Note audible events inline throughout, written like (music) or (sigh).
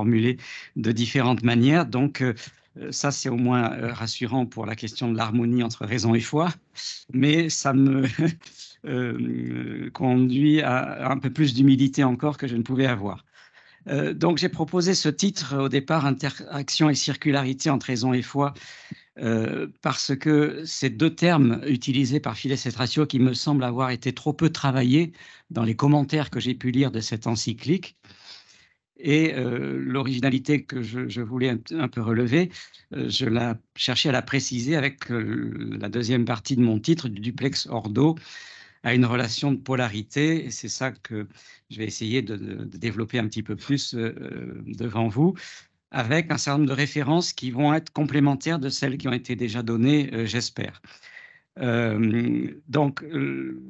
Formulé de différentes manières. Donc, euh, ça, c'est au moins euh, rassurant pour la question de l'harmonie entre raison et foi, mais ça me (laughs) euh, conduit à un peu plus d'humilité encore que je ne pouvais avoir. donc, j'ai proposé ce titre au départ, Interaction et circularité entre raison et foi, parce que ces deux termes utilisés par Philes et Ratio, qui me semblent avoir été trop peu travaillés dans les commentaires que j'ai pu lire de cette encyclique, et euh, l'originalité que je, voulais un, peu relever, euh, je cherchais à la préciser avec euh, la deuxième partie de mon titre, du duplex ordo à une relation de polarité. Et c'est ça que je vais essayer de, développer un petit peu plus devant vous, avec un certain nombre de références qui vont être complémentaires de celles qui ont été déjà données, j'espère. donc,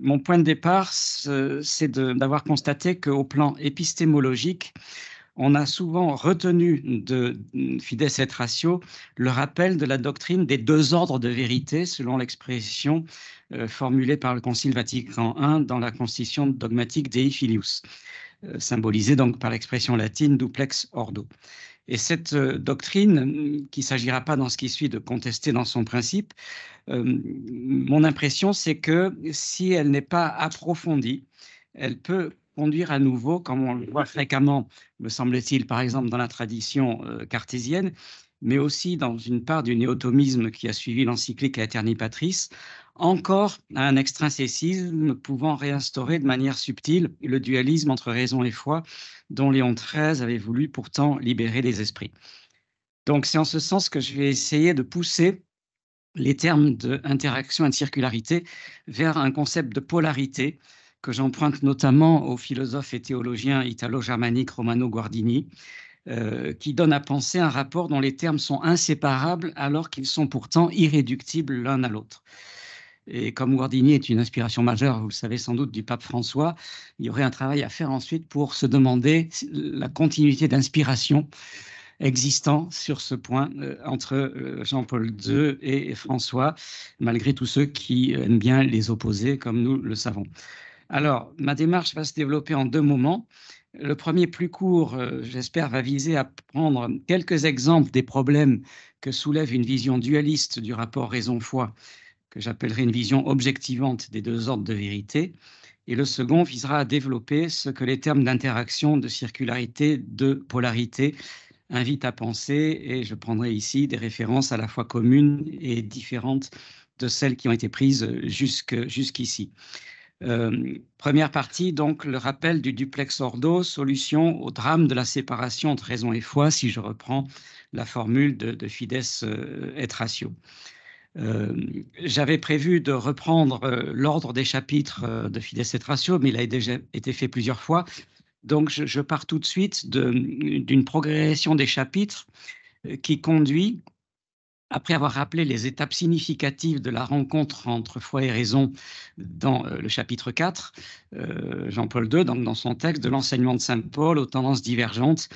mon point de départ, c'est d'avoir constaté qu'au plan épistémologique, on a souvent retenu de Fides et Ratio le rappel de la doctrine des deux ordres de vérité, selon l'expression euh, formulée par le Concile Vatican I dans la constitution dogmatique Dei Filius, euh, symbolisée donc par l'expression latine duplex ordo. Et cette euh, doctrine, qui ne s'agira pas dans ce qui suit de contester dans son principe, mon impression c'est que si elle n'est pas approfondie, elle peut conduire à nouveau, comme on le voit fréquemment, me semble-t-il, par exemple dans la tradition euh, cartésienne, mais aussi dans une part du néotomisme qui a suivi l'encyclique Aeterni Patris, encore à un extrinsécisme pouvant réinstaurer de manière subtile le dualisme entre raison et foi dont Léon XIII avait voulu pourtant libérer les esprits. Donc c'est en ce sens que je vais essayer de pousser les termes d'interaction et de circularité vers un concept de polarité que j'emprunte notamment au philosophe et théologien italo-germanique Romano Guardini, euh, qui donne à penser un rapport dont les termes sont inséparables alors qu'ils sont pourtant irréductibles l'un à l'autre. Et comme Guardini est une inspiration majeure, vous le savez sans doute, du pape François, il y aurait un travail à faire ensuite pour se demander la continuité d'inspiration existant sur ce point euh, entre euh, Jean-Paul II et François, malgré tous ceux qui aiment bien les opposer, comme nous le savons. Alors, ma démarche va se développer en deux moments. Le premier plus court, euh, j'espère, va viser à prendre quelques exemples des problèmes que soulève une vision dualiste du rapport raison-foi, que j'appellerai une vision objectivante des deux ordres de vérité. Et le second visera à développer ce que les termes d'interaction, de circularité, de polarité invitent à penser. Et je prendrai ici des références à la fois communes et différentes de celles qui ont été prises jusqu'ici. Euh, première partie, donc le rappel du duplex ordo, solution au drame de la séparation entre raison et foi, si je reprends la formule de, de Fides euh, et ratio. Euh, j'avais prévu de reprendre l'ordre des chapitres de Fides et ratio, mais il a déjà été fait plusieurs fois. Donc je, pars tout de suite d'une progression des chapitres qui conduit après avoir rappelé les étapes significatives de la rencontre entre foi et raison dans euh, le chapitre 4, euh, Jean-Paul II, donc dans son texte de l'enseignement de Saint Paul aux tendances divergentes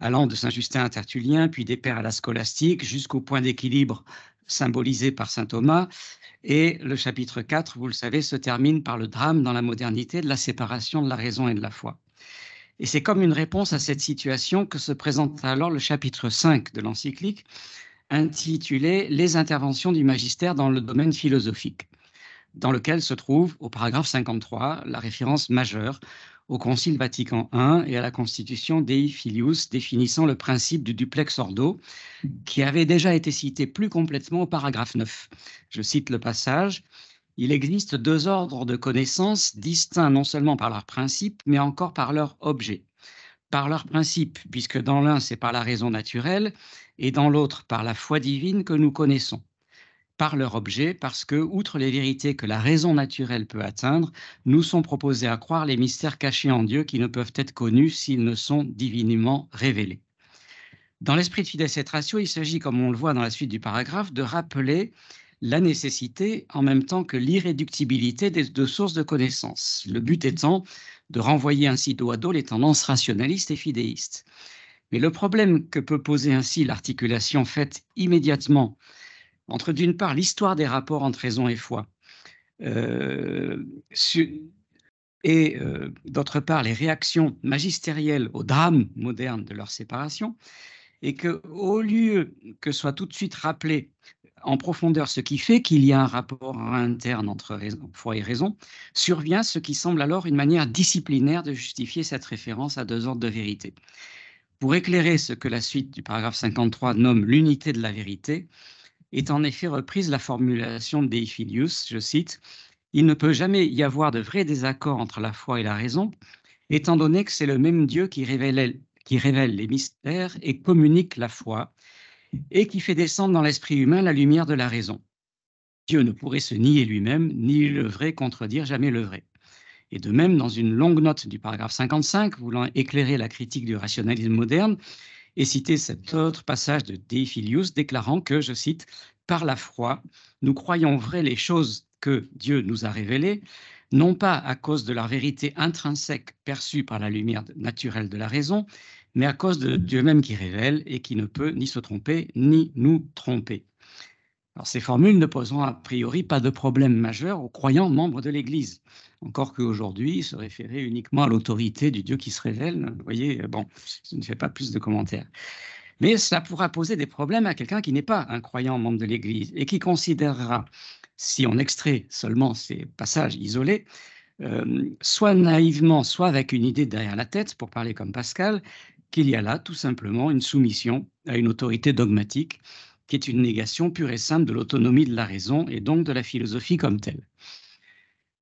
allant de Saint-Justin à Tertullien, puis des pères à la scolastique, jusqu'au point d'équilibre symbolisé par Saint Thomas. Et le chapitre 4, vous le savez, se termine par le drame dans la modernité de la séparation de la raison et de la foi. Et c'est comme une réponse à cette situation que se présente alors le chapitre 5 de l'encyclique, intitulé Les interventions du magistère dans le domaine philosophique, dans lequel se trouve, au paragraphe 53, la référence majeure au Concile Vatican I et à la Constitution Dei Filius définissant le principe du duplex ordo, qui avait déjà été cité plus complètement au paragraphe 9. Je cite le passage. Il existe deux ordres de connaissances distincts non seulement par leurs principes, mais encore par leur objet par leur principe, puisque dans l'un c'est par la raison naturelle et dans l'autre par la foi divine que nous connaissons, par leur objet, parce que, outre les vérités que la raison naturelle peut atteindre, nous sont proposés à croire les mystères cachés en Dieu qui ne peuvent être connus s'ils ne sont divinement révélés. Dans l'esprit de fidèle et Ratio, il s'agit, comme on le voit dans la suite du paragraphe, de rappeler la nécessité en même temps que l'irréductibilité des deux sources de connaissances. Le but étant de renvoyer ainsi dos à dos les tendances rationalistes et fidéistes. Mais le problème que peut poser ainsi l'articulation faite immédiatement entre d'une part l'histoire des rapports entre raison et foi, euh, et euh, d'autre part les réactions magistérielles au drame moderne de leur séparation, et que au lieu que soit tout de suite rappelé en profondeur, ce qui fait qu'il y a un rapport interne entre foi et raison, survient ce qui semble alors une manière disciplinaire de justifier cette référence à deux ordres de vérité. Pour éclairer ce que la suite du paragraphe 53 nomme l'unité de la vérité, est en effet reprise la formulation de je cite, Il ne peut jamais y avoir de vrai désaccord entre la foi et la raison, étant donné que c'est le même Dieu qui révèle les mystères et communique la foi, et qui fait descendre dans l'esprit humain la lumière de la raison. Dieu ne pourrait se nier lui-même, ni le vrai contredire jamais le vrai. Et de même, dans une longue note du paragraphe 55, voulant éclairer la critique du rationalisme moderne, est cité cet autre passage de Deifilius déclarant que, je cite, Par la foi, nous croyons vraies les choses que Dieu nous a révélées, non pas à cause de la vérité intrinsèque perçue par la lumière naturelle de la raison, mais à cause de Dieu même qui révèle et qui ne peut ni se tromper ni nous tromper. Alors, ces formules ne poseront a priori pas de problème majeur aux croyants membres de l'Église, encore qu'aujourd'hui, se référer uniquement à l'autorité du Dieu qui se révèle, vous voyez, bon, je ne fais pas plus de commentaires. Mais cela pourra poser des problèmes à quelqu'un qui n'est pas un croyant membre de l'Église et qui considérera, si on extrait seulement ces passages isolés, euh, soit naïvement, soit avec une idée derrière la tête, pour parler comme Pascal, qu'il y a là tout simplement une soumission à une autorité dogmatique qui est une négation pure et simple de l'autonomie de la raison et donc de la philosophie comme telle.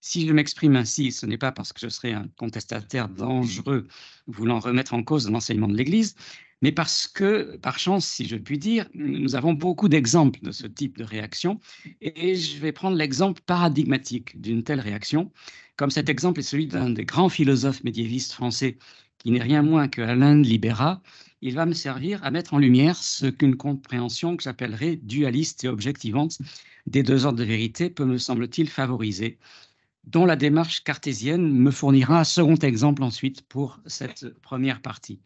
Si je m'exprime ainsi, ce n'est pas parce que je serais un contestataire dangereux voulant remettre en cause l'enseignement de l'Église, mais parce que, par chance, si je puis dire, nous avons beaucoup d'exemples de ce type de réaction, et je vais prendre l'exemple paradigmatique d'une telle réaction, comme cet exemple est celui d'un des grands philosophes médiévistes français qui n'est rien moins que de Libera, il va me servir à mettre en lumière ce qu'une compréhension que j'appellerais dualiste et objectivante des deux ordres de vérité peut, me semble-t-il, favoriser, dont la démarche cartésienne me fournira un second exemple ensuite pour cette première partie.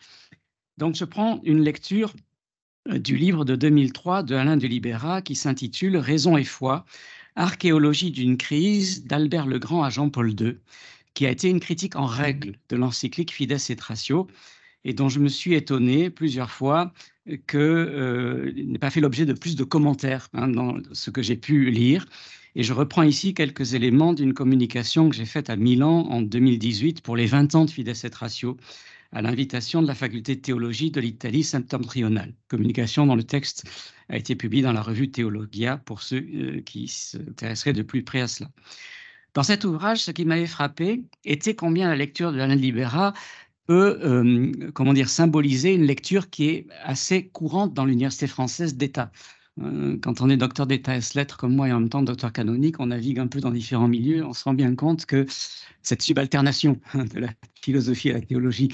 Donc je prends une lecture euh, du livre de 2003 de Alain de Libéra qui s'intitule Raison et foi, archéologie d'une crise d'Albert Legrand à Jean-Paul II qui a été une critique en règle de l'encyclique Fides et Ratio, et dont je me suis étonné plusieurs fois que euh, n'ait pas fait l'objet de plus de commentaires hein, dans ce que j'ai pu lire. Et je reprends ici quelques éléments d'une communication que j'ai faite à Milan en 2018 pour les 20 ans de Fides et Ratio, à l'invitation de la faculté de théologie de l'Italie septentrionale. Communication dont le texte a été publié dans la revue Theologia pour ceux euh, qui s'intéresseraient de plus près à cela. Dans cet ouvrage, ce qui m'avait frappé était combien la lecture de Alain de Libera peut euh, comment dire, symboliser une lecture qui est assez courante dans l'université française d'État. Euh, quand on est docteur d'État S-lettres comme moi et en même temps docteur canonique, on navigue un peu dans différents milieux, on se rend bien compte que cette subalternation (laughs) de la philosophie à la théologie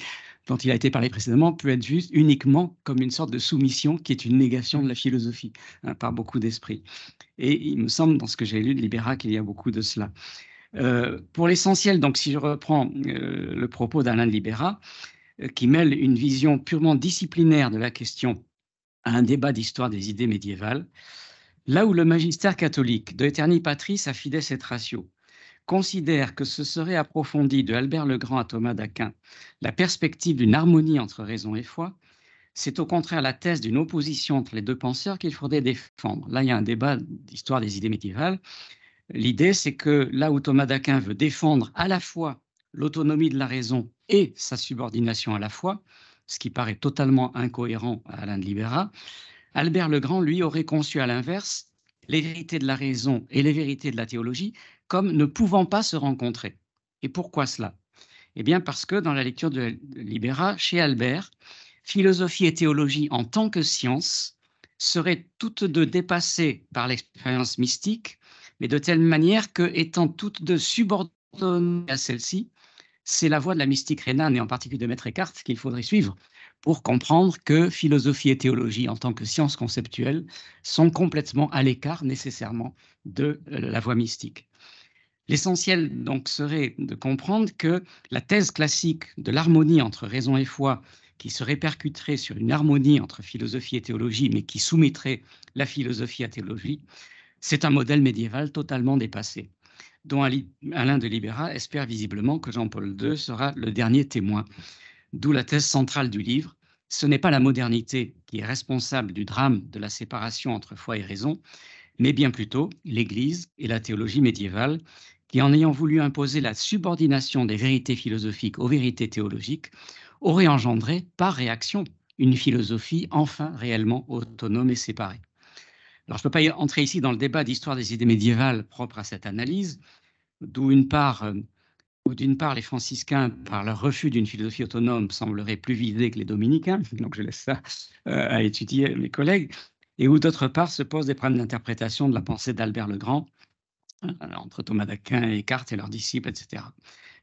dont il a été parlé précédemment peut être vue uniquement comme une sorte de soumission qui est une négation de la philosophie hein, par beaucoup d'esprits. Et il me semble, dans ce que j'ai lu de Libéra, qu'il y a beaucoup de cela. Euh, pour l'essentiel, donc, si je reprends euh, le propos d'Alain Libera, euh, qui mêle une vision purement disciplinaire de la question à un débat d'histoire des idées médiévales, là où le magistère catholique de Eterni Patris cette ratio, considère que ce serait approfondi de Albert le Grand à Thomas d'Aquin la perspective d'une harmonie entre raison et foi, c'est au contraire la thèse d'une opposition entre les deux penseurs qu'il faudrait défendre. Là, il y a un débat d'histoire des idées médiévales L'idée, c'est que là où Thomas d'Aquin veut défendre à la fois l'autonomie de la raison et sa subordination à la foi, ce qui paraît totalement incohérent à Alain de Libera, Albert Legrand, lui, aurait conçu à l'inverse les vérités de la raison et les vérités de la théologie comme ne pouvant pas se rencontrer. Et pourquoi cela Eh bien parce que dans la lecture de Libera, chez Albert, philosophie et théologie en tant que science seraient toutes deux dépassées par l'expérience mystique mais de telle manière que, étant toutes deux subordonnées à celle-ci, c'est la voie de la mystique rhénane et en particulier de Maître Eckhart qu'il faudrait suivre pour comprendre que philosophie et théologie en tant que sciences conceptuelles sont complètement à l'écart nécessairement de euh, la voie mystique. L'essentiel donc serait de comprendre que la thèse classique de l'harmonie entre raison et foi qui se répercuterait sur une harmonie entre philosophie et théologie mais qui soumettrait la philosophie à théologie c'est un modèle médiéval totalement dépassé, dont Alain de Libéra espère visiblement que Jean-Paul II sera le dernier témoin. D'où la thèse centrale du livre. Ce n'est pas la modernité qui est responsable du drame de la séparation entre foi et raison, mais bien plutôt l'Église et la théologie médiévale, qui, en ayant voulu imposer la subordination des vérités philosophiques aux vérités théologiques, aurait engendré, par réaction, une philosophie enfin réellement autonome et séparée. Alors, je ne peux pas entrer ici dans le débat d'histoire des idées médiévales propre à cette analyse, d'où une part, euh, où d'une part les franciscains, par leur refus d'une philosophie autonome, sembleraient plus visés que les dominicains, (laughs) donc je laisse ça euh, à étudier mes collègues, et où d'autre part se posent des problèmes d'interprétation de la pensée d'Albert le Grand, hein, entre Thomas d'Aquin et Descartes et leurs disciples, etc.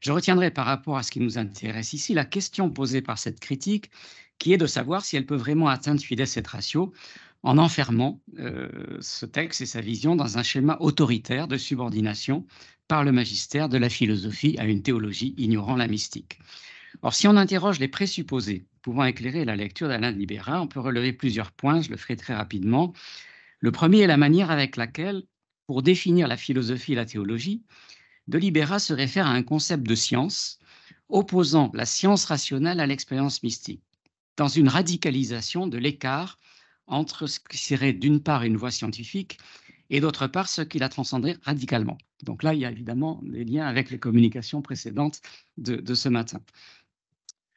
Je retiendrai par rapport à ce qui nous intéresse ici la question posée par cette critique, qui est de savoir si elle peut vraiment atteindre fidèle cette ratio en enfermant euh, ce texte et sa vision dans un schéma autoritaire de subordination par le magistère de la philosophie à une théologie ignorant la mystique. Or, si on interroge les présupposés pouvant éclairer la lecture d'Alain de Libéra, on peut relever plusieurs points, je le ferai très rapidement. Le premier est la manière avec laquelle, pour définir la philosophie et la théologie, de Libéra se réfère à un concept de science opposant la science rationnelle à l'expérience mystique, dans une radicalisation de l'écart entre ce qui serait d'une part une voie scientifique et d'autre part ce qui la transcenderait radicalement. Donc là, il y a évidemment des liens avec les communications précédentes de, ce matin.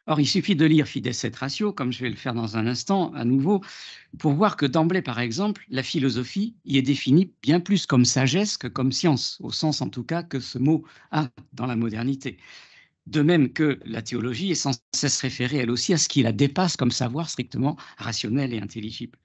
Or, il suffit de lire Fides et Ratio, comme je vais le faire dans un instant à nouveau, pour voir que d'emblée, par exemple, la philosophie y est définie bien plus comme sagesse que comme science, au sens en tout cas que ce mot a dans la modernité. De même que la théologie est sans cesse référée, elle aussi, à ce qui la dépasse comme savoir strictement rationnel et intelligible.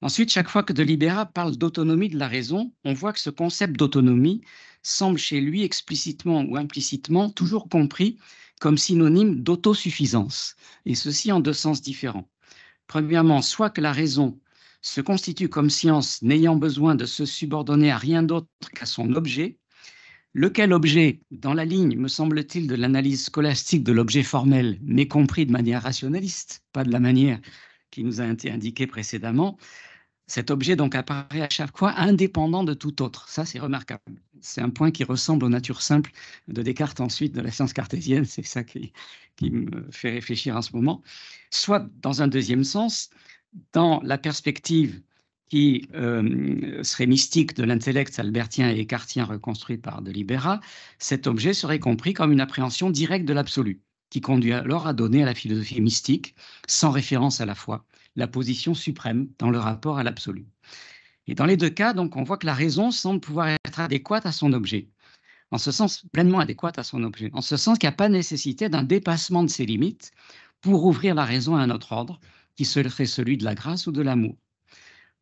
Ensuite, chaque fois que de parle d'autonomie de la raison, on voit que ce concept d'autonomie semble chez lui explicitement ou implicitement toujours compris comme synonyme d'autosuffisance, et ceci en deux sens différents. Premièrement, soit que la raison se constitue comme science n'ayant besoin de se subordonner à rien d'autre qu'à son objet, lequel objet, dans la ligne, me semble-t-il, de l'analyse scolastique de l'objet formel, mais compris de manière rationaliste, pas de la manière qui nous a été indiquée précédemment, cet objet donc apparaît à chaque fois indépendant de tout autre. Ça, c'est remarquable. C'est un point qui ressemble aux natures simples de Descartes ensuite, de la science cartésienne. C'est ça qui, me fait réfléchir en ce moment. Soit dans un deuxième sens, dans la perspective qui euh, serait mystique de l'intellect albertien et cartien reconstruit par Delibera, cet objet serait compris comme une appréhension directe de l'absolu, qui conduit alors à donner à la philosophie mystique, sans référence à la foi, la position suprême dans le rapport à l'absolu. Et dans les deux cas, donc, on voit que la raison semble pouvoir être adéquate à son objet, en ce sens pleinement adéquate à son objet, en ce sens qu'il n'y a pas nécessité d'un dépassement de ses limites pour ouvrir la raison à un autre ordre, qui serait celui de la grâce ou de l'amour.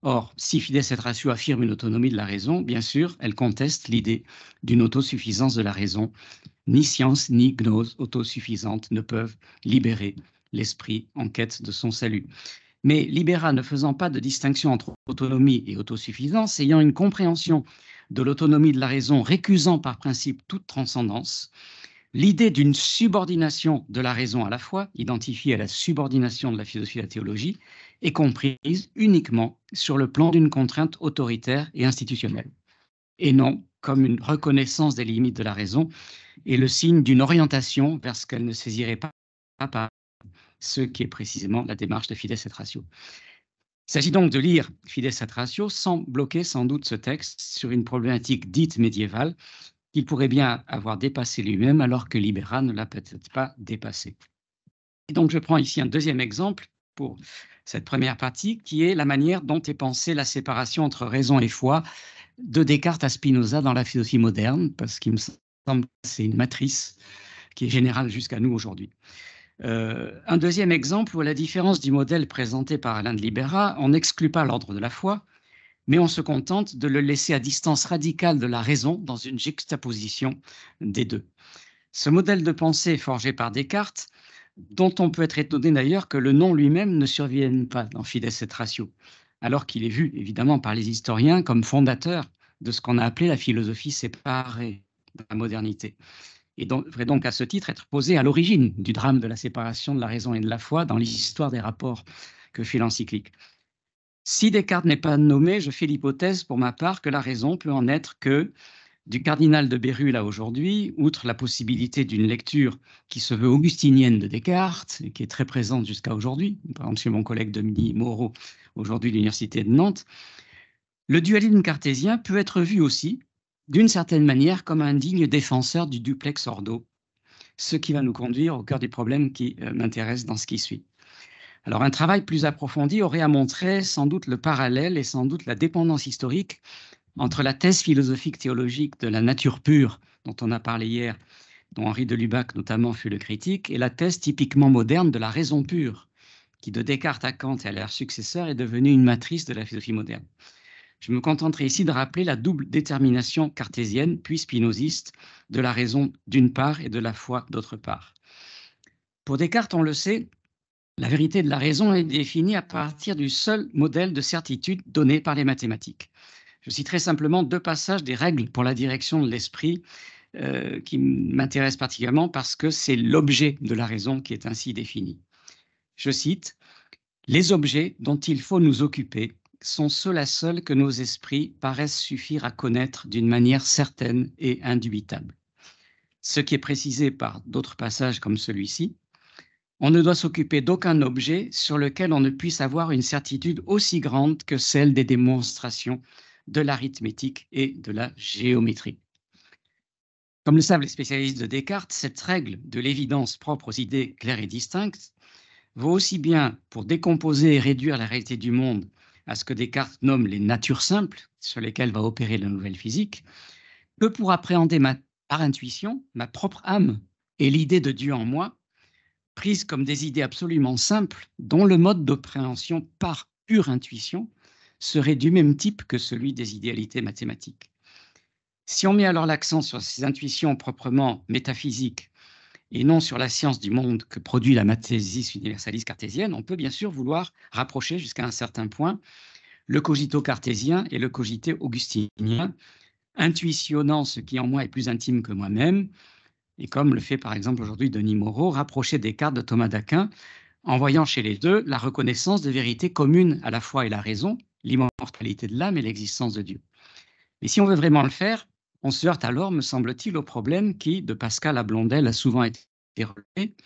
Or, si Fidesz et Ratio affirme une autonomie de la raison, bien sûr, elle conteste l'idée d'une autosuffisance de la raison. Ni science ni gnose autosuffisante ne peuvent libérer l'esprit en quête de son salut mais libéral ne faisant pas de distinction entre autonomie et autosuffisance, ayant une compréhension de l'autonomie de la raison, récusant par principe toute transcendance, l'idée d'une subordination de la raison à la foi, identifiée à la subordination de la philosophie de la théologie, est comprise uniquement sur le plan d'une contrainte autoritaire et institutionnelle, et non comme une reconnaissance des limites de la raison et le signe d'une orientation vers ce qu'elle ne saisirait pas par ce qui est précisément la démarche de Fides et Ratio. Il s'agit donc de lire Fides et Ratio sans bloquer sans doute ce texte sur une problématique dite médiévale qu'il pourrait bien avoir dépassé lui-même alors que Libéral ne l'a peut-être pas dépassé. Et donc je prends ici un deuxième exemple pour cette première partie qui est la manière dont est pensée la séparation entre raison et foi de Descartes à Spinoza dans la philosophie moderne parce qu'il me semble que c'est une matrice qui est générale jusqu'à nous aujourd'hui. Euh, un deuxième exemple où, la différence du modèle présenté par Alain de Libera, on n'exclut pas l'ordre de la foi, mais on se contente de le laisser à distance radicale de la raison dans une juxtaposition des deux. Ce modèle de pensée forgé par Descartes, dont on peut être étonné d'ailleurs que le nom lui-même ne survienne pas dans Fides et Ratio, alors qu'il est vu évidemment par les historiens comme fondateur de ce qu'on a appelé la philosophie séparée de la modernité et devrait donc à ce titre être posé à l'origine du drame de la séparation de la raison et de la foi dans l'histoire des rapports que fait l'encyclique. Si Descartes n'est pas nommé, je fais l'hypothèse pour ma part que la raison peut en être que du cardinal de Bérulle à aujourd'hui, outre la possibilité d'une lecture qui se veut augustinienne de Descartes, qui est très présente jusqu'à aujourd'hui, par exemple chez mon collègue Dominique Moreau, aujourd'hui de l'Université de Nantes, le dualisme cartésien peut être vu aussi d'une certaine manière comme un digne défenseur du duplex ordo, ce qui va nous conduire au cœur des problèmes qui euh, m'intéressent dans ce qui suit. Alors un travail plus approfondi aurait à montrer sans doute le parallèle et sans doute la dépendance historique entre la thèse philosophique théologique de la nature pure dont on a parlé hier, dont Henri de Lubac notamment fut le critique, et la thèse typiquement moderne de la raison pure, qui de Descartes à Kant et à leurs successeurs est devenue une matrice de la philosophie moderne. Je me contenterai ici de rappeler la double détermination cartésienne, puis spinoziste, de la raison d'une part et de la foi d'autre part. Pour Descartes, on le sait, la vérité de la raison est définie à partir du seul modèle de certitude donné par les mathématiques. Je citerai simplement deux passages des règles pour la direction de l'esprit euh, qui m'intéressent particulièrement parce que c'est l'objet de la raison qui est ainsi défini. Je cite, Les objets dont il faut nous occuper sont ceux-là seuls que nos esprits paraissent suffire à connaître d'une manière certaine et indubitable. Ce qui est précisé par d'autres passages comme celui-ci, on ne doit s'occuper d'aucun objet sur lequel on ne puisse avoir une certitude aussi grande que celle des démonstrations de l'arithmétique et de la géométrie. Comme le savent les spécialistes de Descartes, cette règle de l'évidence propre aux idées claires et distinctes vaut aussi bien pour décomposer et réduire la réalité du monde à ce que Descartes nomme les natures simples, sur lesquelles va opérer la nouvelle physique, que pour appréhender par intuition ma propre âme et l'idée de Dieu en moi, prise comme des idées absolument simples, dont le mode d'appréhension par pure intuition serait du même type que celui des idéalités mathématiques. Si on met alors l'accent sur ces intuitions proprement métaphysiques et non sur la science du monde que produit la mathésis universaliste cartésienne, on peut bien sûr vouloir rapprocher jusqu'à un certain point le cogito cartésien et le cogité augustinien, intuitionnant ce qui en moi est plus intime que moi-même, et comme le fait par exemple aujourd'hui Denis Moreau, rapprocher Descartes de Thomas d'Aquin en voyant chez les deux la reconnaissance de vérités communes à la foi et la raison, l'immortalité de l'âme et l'existence de Dieu. Mais si on veut vraiment le faire, on se heurte alors, me semble-t-il, au problème qui, de Pascal à Blondel, a souvent été relevé,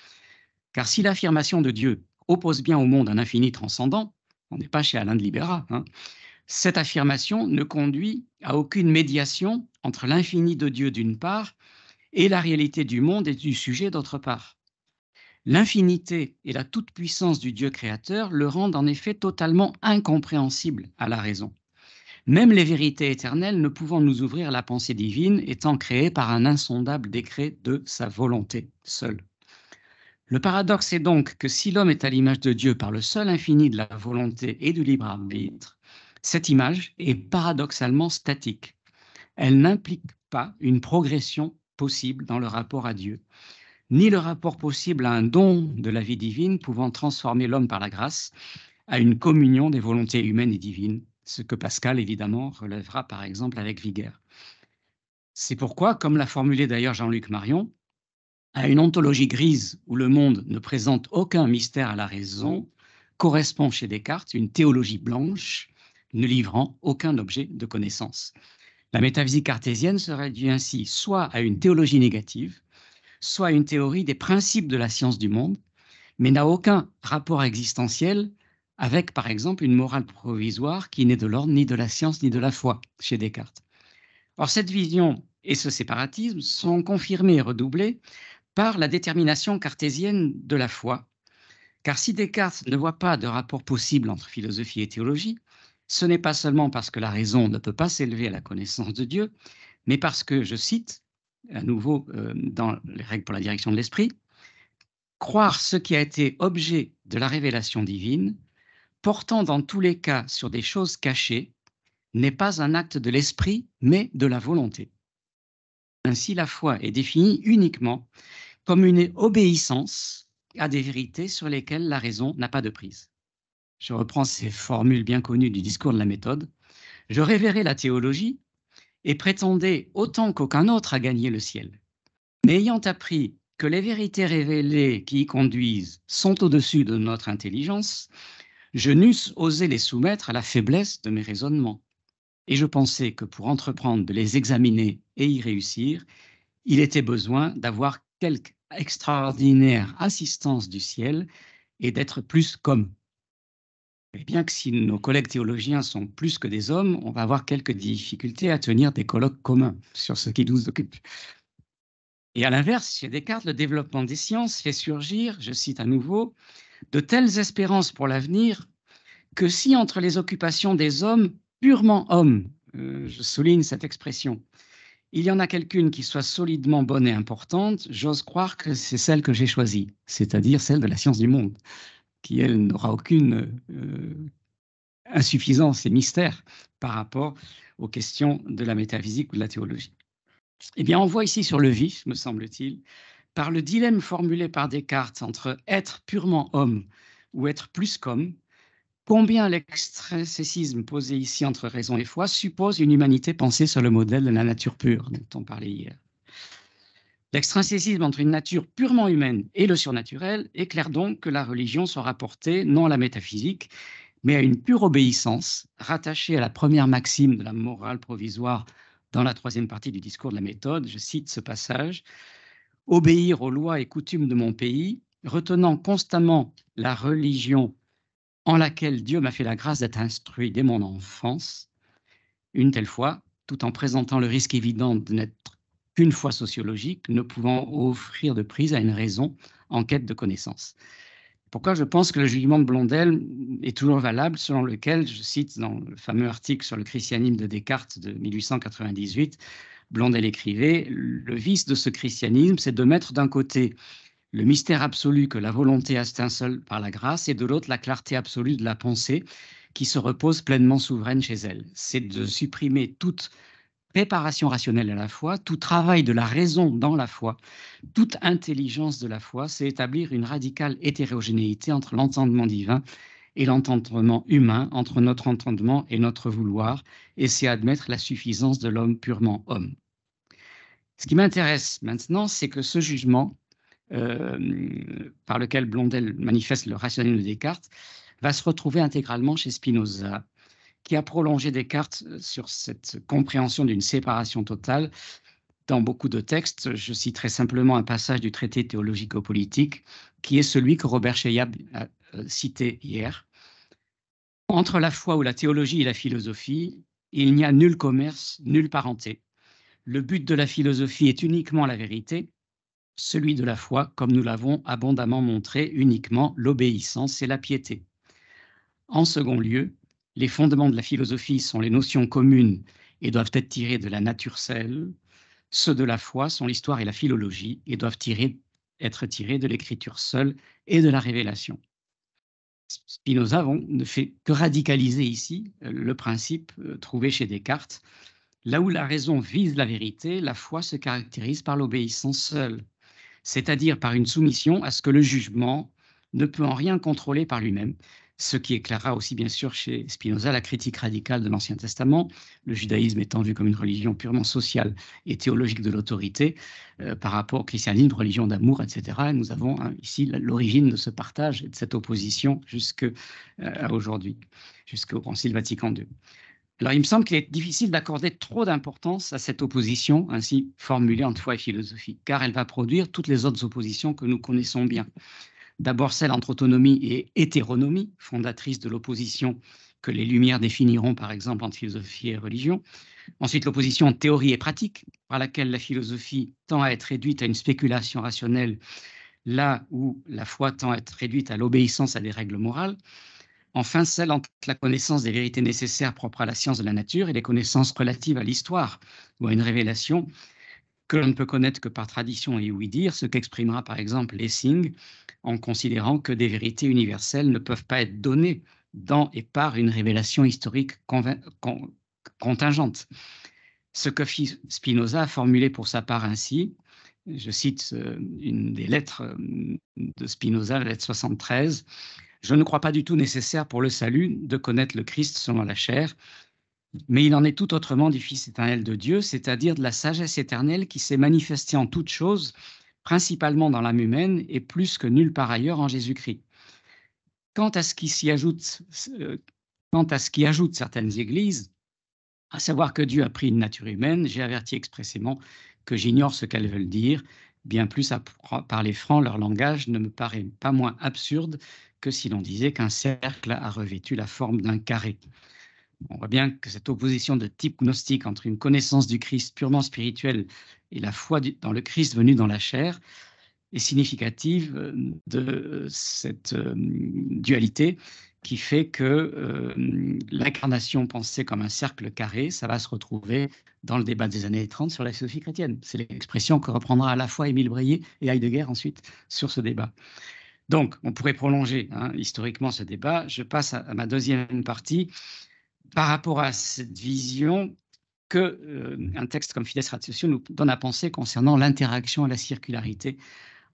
car si l'affirmation de Dieu oppose bien au monde un infini transcendant, on n'est pas chez Alain de Libéra, hein, cette affirmation ne conduit à aucune médiation entre l'infini de Dieu d'une part et la réalité du monde et du sujet d'autre part. L'infinité et la toute-puissance du Dieu créateur le rendent en effet totalement incompréhensible à la raison même les vérités éternelles ne pouvant nous ouvrir la pensée divine, étant créées par un insondable décret de sa volonté seule. Le paradoxe est donc que si l'homme est à l'image de Dieu par le seul infini de la volonté et du libre arbitre, cette image est paradoxalement statique. Elle n'implique pas une progression possible dans le rapport à Dieu, ni le rapport possible à un don de la vie divine pouvant transformer l'homme par la grâce à une communion des volontés humaines et divines, ce que Pascal, évidemment, relèvera par exemple avec vigueur. C'est pourquoi, comme l'a formulé d'ailleurs Jean-Luc Marion, à une ontologie grise où le monde ne présente aucun mystère à la raison, correspond chez Descartes une théologie blanche ne livrant aucun objet de connaissance. La métaphysique cartésienne se réduit ainsi soit à une théologie négative, soit à une théorie des principes de la science du monde, mais n'a aucun rapport existentiel avec par exemple une morale provisoire qui n'est de l'ordre ni de la science ni de la foi chez Descartes. Or cette vision et ce séparatisme sont confirmés et redoublés par la détermination cartésienne de la foi, car si Descartes ne voit pas de rapport possible entre philosophie et théologie, ce n'est pas seulement parce que la raison ne peut pas s'élever à la connaissance de Dieu, mais parce que, je cite à nouveau euh, dans les règles pour la direction de l'esprit, croire ce qui a été objet de la révélation divine portant dans tous les cas sur des choses cachées n'est pas un acte de l'esprit, mais de la volonté. Ainsi, la foi est définie uniquement comme une obéissance à des vérités sur lesquelles la raison n'a pas de prise. Je reprends ces formules bien connues du discours de la méthode. Je révérais la théologie et prétendais autant qu'aucun autre à gagner le ciel. Mais ayant appris que les vérités révélées qui y conduisent sont au-dessus de notre intelligence, je n'eusse osé les soumettre à la faiblesse de mes raisonnements. Et je pensais que pour entreprendre de les examiner et y réussir, il était besoin d'avoir quelque extraordinaire assistance du ciel et d'être plus comme. bien que si nos collègues théologiens sont plus que des hommes, on va avoir quelques difficultés à tenir des colloques communs sur ce qui nous occupe. Et à l'inverse, chez Descartes, le développement des sciences fait surgir, je cite à nouveau, de telles espérances pour l'avenir que si entre les occupations des hommes, purement hommes, euh, je souligne cette expression, il y en a quelqu'une qui soit solidement bonne et importante, j'ose croire que c'est celle que j'ai choisie, c'est-à-dire celle de la science du monde, qui, elle, n'aura aucune euh, insuffisance et mystère par rapport aux questions de la métaphysique ou de la théologie. Eh bien, on voit ici sur le vif, me semble-t-il, par le dilemme formulé par Descartes entre être purement homme ou être plus qu'homme, combien l'extrinsécisme posé ici entre raison et foi suppose une humanité pensée sur le modèle de la nature pure dont on parlait hier. L'extrinsécisme entre une nature purement humaine et le surnaturel éclaire donc que la religion soit rapportée non à la métaphysique, mais à une pure obéissance rattachée à la première maxime de la morale provisoire dans la troisième partie du discours de la méthode. Je cite ce passage obéir aux lois et coutumes de mon pays, retenant constamment la religion en laquelle Dieu m'a fait la grâce d'être instruit dès mon enfance, une telle fois, tout en présentant le risque évident de n'être qu'une fois sociologique, ne pouvant offrir de prise à une raison en quête de connaissance. Pourquoi je pense que le jugement de Blondel est toujours valable, selon lequel, je cite dans le fameux article sur le christianisme de Descartes de 1898, Blondel écrivait, le vice de ce christianisme, c'est de mettre d'un côté le mystère absolu que la volonté astincelle par la grâce et de l'autre la clarté absolue de la pensée qui se repose pleinement souveraine chez elle. C'est de supprimer toute préparation rationnelle à la foi, tout travail de la raison dans la foi, toute intelligence de la foi, c'est établir une radicale hétérogénéité entre l'entendement divin et l'entendement humain entre notre entendement et notre vouloir, et c'est admettre la suffisance de l'homme purement homme. Ce qui m'intéresse maintenant, c'est que ce jugement, euh, par lequel Blondel manifeste le rationnel de Descartes, va se retrouver intégralement chez Spinoza, qui a prolongé Descartes euh, sur cette compréhension d'une séparation totale dans beaucoup de textes. Je citerai simplement un passage du traité théologico-politique qui est celui que Robert Cheyab euh, cité hier, entre la foi ou la théologie et la philosophie, il n'y a nul commerce, nulle parenté. Le but de la philosophie est uniquement la vérité, celui de la foi, comme nous l'avons abondamment montré, uniquement l'obéissance et la piété. En second lieu, les fondements de la philosophie sont les notions communes et doivent être tirés de la nature seule. Ceux de la foi sont l'histoire et la philologie et doivent être tirés de l'écriture seule et de la révélation. Spinoza ne fait que radicaliser ici euh, le principe euh, trouvé chez Descartes. Là où la raison vise la vérité, la foi se caractérise par l'obéissance seule, c'est-à-dire par une soumission à ce que le jugement ne peut en rien contrôler par lui-même, ce qui éclaira aussi bien sûr chez Spinoza la critique radicale de l'Ancien Testament, le judaïsme étant vu comme une religion purement sociale et théologique de l'autorité euh, par rapport au christianisme, religion d'amour, etc. nous avons hein, ici l'origine de ce partage et de cette opposition jusqu'à euh, aujourd'hui, jusqu'au Concile Vatican II. Alors, il me semble qu'il est difficile d'accorder trop d'importance à cette opposition ainsi formulée entre foi et philosophie, car elle va produire toutes les autres oppositions que nous connaissons bien. D'abord celle entre autonomie et hétéronomie, fondatrice de l'opposition que les Lumières définiront par exemple entre philosophie et religion. Ensuite, l'opposition théorie et pratique, par laquelle la philosophie tend à être réduite à une spéculation rationnelle, là où la foi tend à être réduite à l'obéissance à des règles morales. Enfin, celle entre la connaissance des vérités nécessaires propres à la science de la nature et les connaissances relatives à l'histoire ou à une révélation, que l'on ne peut connaître que par tradition et oui dire ce qu'exprimera par exemple Lessing en considérant que des vérités universelles ne peuvent pas être données dans et par une révélation historique contingente. Ce que Spinoza a formulé pour sa part ainsi, je cite euh, une des lettres euh, de Spinoza, la lettre 73, Je ne crois pas du tout nécessaire pour le salut de connaître le Christ selon la chair, mais il en est tout autrement du Fils éternel de Dieu, c'est-à-dire de la sagesse éternelle qui s'est manifestée en toutes choses, principalement dans l'âme humaine et plus que nulle part ailleurs en Jésus-Christ. Quant à ce qui s'y ajoute, euh, quant à ce qui ajoute certaines églises, à savoir que Dieu a pris une nature humaine, j'ai averti expressément que j'ignore ce qu'elles veulent dire. Bien plus par les francs leur langage ne me paraît pas moins absurde que si l'on disait qu'un cercle a revêtu la forme d'un carré. On voit bien que cette opposition de type gnostique entre une connaissance du Christ purement spirituelle et la foi dans le Christ venu dans la chair est significative euh, de euh, cette euh, dualité qui fait que l'incarnation pensée comme un cercle carré, ça va se retrouver dans le débat des années 30 sur la philosophie chrétienne. C'est l'expression que reprendra à la fois Émile Breyer et Heidegger ensuite sur ce débat. Donc, on pourrait prolonger hein, historiquement ce débat. Je passe à ma deuxième partie par rapport à cette vision que euh, un texte comme Fides Ratio nous donne à penser concernant l'interaction et la circularité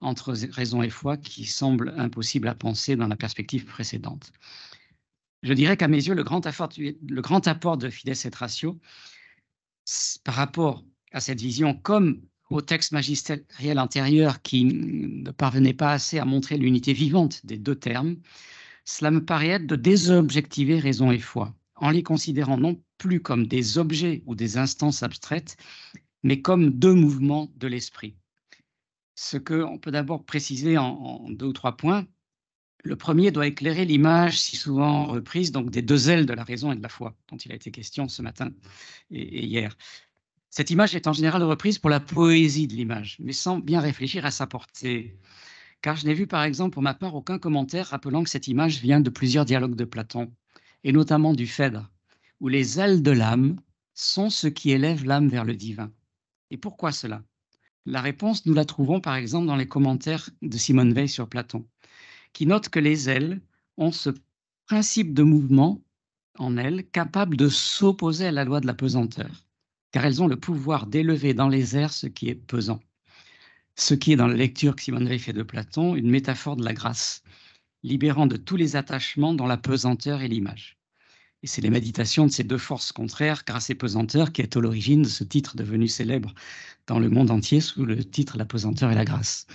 entre raison et foi qui semble impossible à penser dans la perspective précédente. Je dirais qu'à mes yeux, le grand, apport de Fides et Ratio par rapport à cette vision comme au texte magistériel antérieur qui ne parvenait pas assez à montrer l'unité vivante des deux termes, cela me paraît être de désobjectiver raison et foi, en les considérant non plus comme des objets ou des instances abstraites, mais comme deux mouvements de l'esprit. Ce que on peut d'abord préciser en, deux ou trois points. Le premier doit éclairer l'image si souvent reprise donc des deux ailes de la raison et de la foi dont il a été question ce matin et hier. Cette image est en général reprise pour la poésie de l'image, mais sans bien réfléchir à sa portée. Car je n'ai vu par exemple pour ma part aucun commentaire rappelant que cette image vient de plusieurs dialogues de Platon, et notamment du Phèdre, où les ailes de l'âme sont ce qui élève l'âme vers le divin. Et pourquoi cela La réponse, nous la trouvons par exemple dans les commentaires de Simone Veil sur Platon, qui note que les ailes ont ce principe de mouvement en elles capable de s'opposer à la loi de la pesanteur, car elles ont le pouvoir d'élever dans les airs ce qui est pesant. Ce qui est dans la lecture que Simone Veil fait de Platon, une métaphore de la grâce libérant de tous les attachements dans la pesanteur et l'image. Et c'est les méditations de ces deux forces contraires, grâce et pesanteur, qui est à l'origine de ce titre devenu célèbre dans le monde entier sous le titre La pesanteur et la grâce.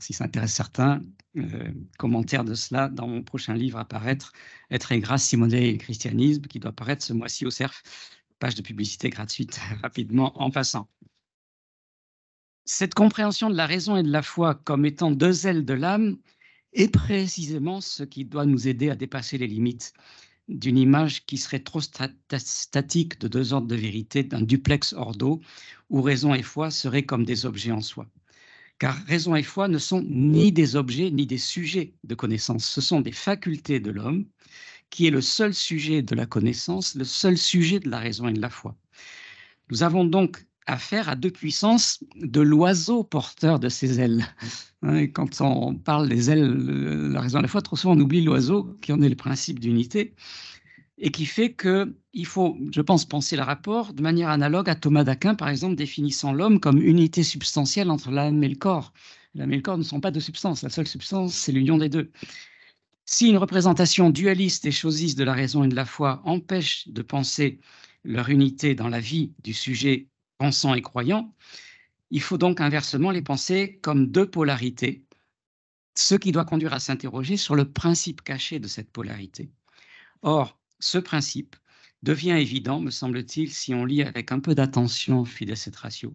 si ça intéresse certains, euh, commentaire de cela dans mon prochain livre à paraître, Être et grâce, Simone et le christianisme, qui doit paraître ce mois-ci au CERF. Page de publicité gratuite, (laughs) rapidement en passant. Cette compréhension de la raison et de la foi comme étant deux ailes de l'âme et précisément ce qui doit nous aider à dépasser les limites d'une image qui serait trop statique de deux ordres de vérité d'un duplex hors d'eau, où raison et foi seraient comme des objets en soi. Car raison et foi ne sont ni des objets ni des sujets de connaissance, ce sont des facultés de l'homme, qui est le seul sujet de la connaissance, le seul sujet de la raison et de la foi. Nous avons donc affaire à deux puissances de l'oiseau porteur de ses ailes. Hein, quand on parle des ailes, la raison et la foi, trop souvent on oublie l'oiseau qui en est le principe d'unité et qui fait qu'il faut, je pense, penser le rapport de manière analogue à Thomas d'Aquin, par exemple, définissant l'homme comme unité substantielle entre l'âme et le corps. L'âme et le corps ne sont pas deux substances, la seule substance, c'est l'union des deux. Si une représentation dualiste et choisisse de la raison et de la foi empêche de penser leur unité dans la vie du sujet pensant et croyant, il faut donc inversement les penser comme deux polarités, ce qui doit conduire à s'interroger sur le principe caché de cette polarité. Or, ce principe devient évident, me semble-t-il, si on lit avec un peu d'attention cette Ratio,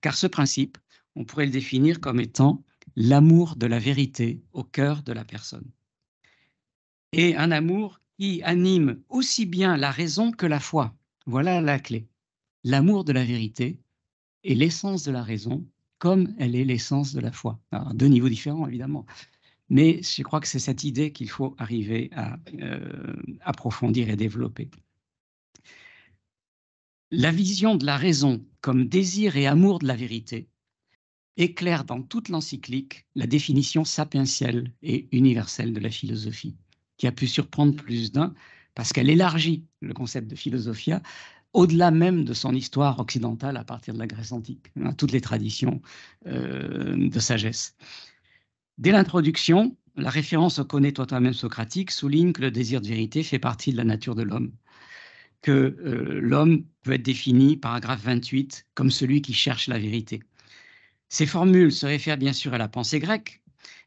car ce principe, on pourrait le définir comme étant l'amour de la vérité au cœur de la personne. Et un amour qui anime aussi bien la raison que la foi. Voilà la clé l'amour de la vérité est l'essence de la raison comme elle est l'essence de la foi. deux niveaux différents, évidemment. Mais je crois que c'est cette idée qu'il faut arriver à euh, approfondir et développer. La vision de la raison comme désir et amour de la vérité éclaire dans toute l'encyclique la définition sapientielle et universelle de la philosophie, qui a pu surprendre plus d'un parce qu'elle élargit le concept de philosophia au-delà même de son histoire occidentale à partir de la Grèce antique, à hein, toutes les traditions euh, de sagesse. Dès l'introduction, la référence au connais-toi même socratique souligne que le désir de vérité fait partie de la nature de l'homme, que euh, l'homme peut être défini, paragraphe 28, comme celui qui cherche la vérité. Ces formules se réfèrent bien sûr à la pensée grecque,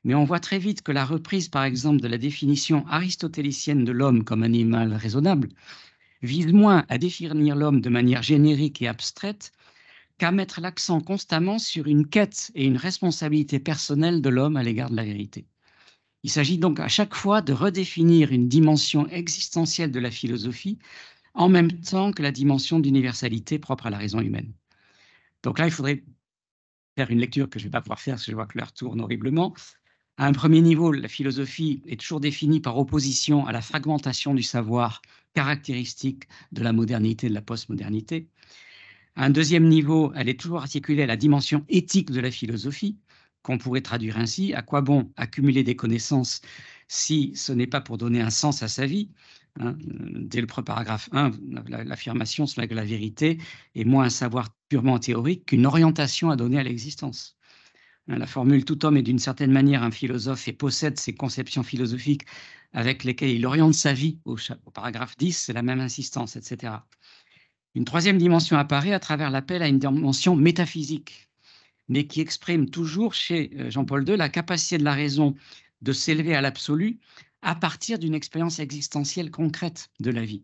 mais on voit très vite que la reprise, par exemple, de la définition aristotélicienne de l'homme comme animal raisonnable vise moins à définir l'homme de manière générique et abstraite qu'à mettre l'accent constamment sur une quête et une responsabilité personnelle de l'homme à l'égard de la vérité. Il s'agit donc à chaque fois de redéfinir une dimension existentielle de la philosophie en même temps que la dimension d'universalité propre à la raison humaine. Donc là, il faudrait faire une lecture que je ne vais pas pouvoir faire parce que je vois que l'heure tourne horriblement, à un premier niveau, la philosophie est toujours définie par opposition à la fragmentation du savoir caractéristique de la modernité et de la postmodernité. À un deuxième niveau, elle est toujours articulée à la dimension éthique de la philosophie, qu'on pourrait traduire ainsi, à quoi bon accumuler des connaissances si ce n'est pas pour donner un sens à sa vie hein? Dès le paragraphe 1, l'affirmation cela la vérité est moins un savoir purement théorique qu'une orientation à donner à l'existence. Hein, la formule tout homme est d'une certaine manière un philosophe et possède ses conceptions philosophiques avec lesquelles il oriente sa vie au, paragraphe 10, c'est la même insistance, etc. Une troisième dimension apparaît à travers l'appel à une dimension métaphysique, mais qui exprime toujours chez euh, Jean-Paul II la capacité de la raison de s'élever à l'absolu à partir d'une expérience existentielle concrète de la vie